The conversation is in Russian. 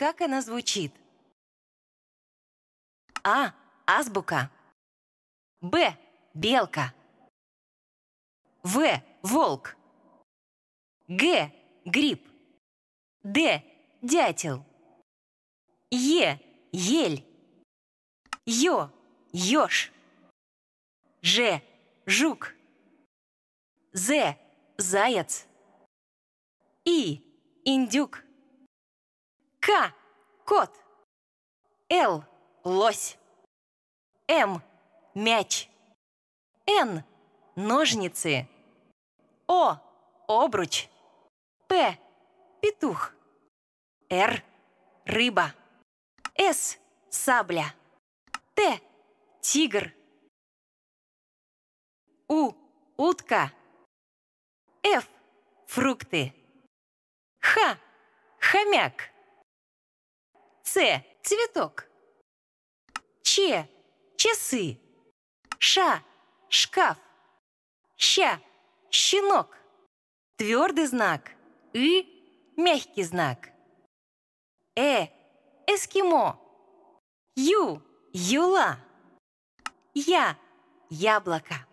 как она звучит. А. Азбука. Б. Белка. В. Волк. Г. Гриб. Д. Дятел. Е. Ель. Ё. Ёж. Ж. Жук. З. Заяц. И. Индюк. К. Кот. Л. Лось. М. Мяч. Н. Ножницы. О. Обруч. П. Петух. Р. Рыба. С. Сабля. Т. Тигр. У. Утка. Ф. Фрукты. Х. Хомяк. Ц. Цветок. Ч. Часы. Ша. Шкаф. Ща. Щенок. Твердый знак. И. Мягкий знак. Э. Эскимо. Ю. Юла. Я. Яблоко.